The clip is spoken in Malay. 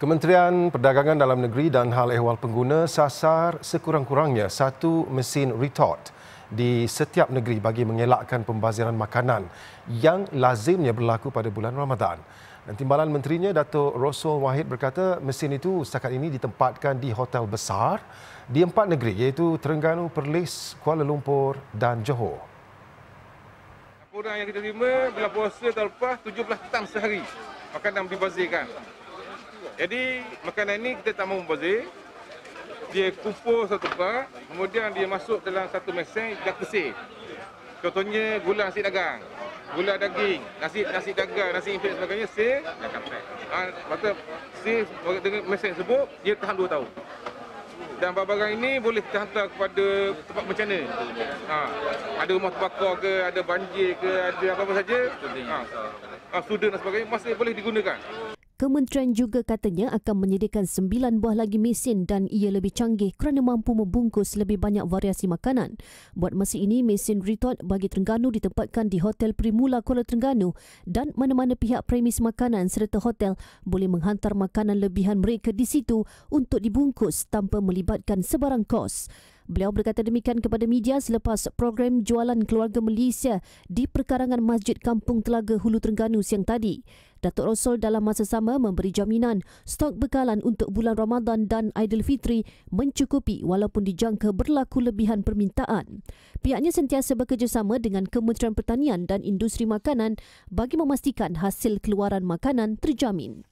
Kementerian Perdagangan Dalam Negeri dan Hal Ehwal Pengguna sasar sekurang-kurangnya satu mesin retort di setiap negeri bagi mengelakkan pembaziran makanan yang lazimnya berlaku pada bulan Ramadan. Dan timbalan menterinya Dato Rosul Wahid berkata mesin itu setakat ini ditempatkan di hotel besar di empat negeri iaitu Terengganu, Perlis, Kuala Lumpur dan Johor. Laporan yang kita terima bulan puasa tahun lepas 17 petang sehari makanan dibazirkan. Jadi makanan ini kita tak mahu membazir. Dia kupur satu tempat, kemudian dia masuk dalam satu mesin dan kesih. Contohnya gula nasi dagang, gula daging, nasi nasi dagang, nasi infek sebagainya, sih, dan kapek. Ha, dengan mesin sebut, dia tahan dua tahun. Dan barang-barang ini boleh kita hantar kepada tempat bencana. Ha, ada rumah terbakar ke, ada banjir ke, ada apa-apa saja. Ha, ha, sudan dan sebagainya, masih boleh digunakan. Kementerian juga katanya akan menyediakan sembilan buah lagi mesin dan ia lebih canggih kerana mampu membungkus lebih banyak variasi makanan. Buat masa ini, mesin retort bagi Terengganu ditempatkan di Hotel Primula Kuala Terengganu dan mana-mana pihak premis makanan serta hotel boleh menghantar makanan lebihan mereka di situ untuk dibungkus tanpa melibatkan sebarang kos. Beliau berkata demikian kepada media selepas program jualan keluarga Malaysia di perkarangan Masjid Kampung Telaga Hulu Terengganu siang tadi. Datuk Rosol dalam masa sama memberi jaminan stok bekalan untuk bulan Ramadan dan Aidilfitri mencukupi walaupun dijangka berlaku lebihan permintaan. Pihaknya sentiasa bekerjasama dengan Kementerian Pertanian dan Industri Makanan bagi memastikan hasil keluaran makanan terjamin.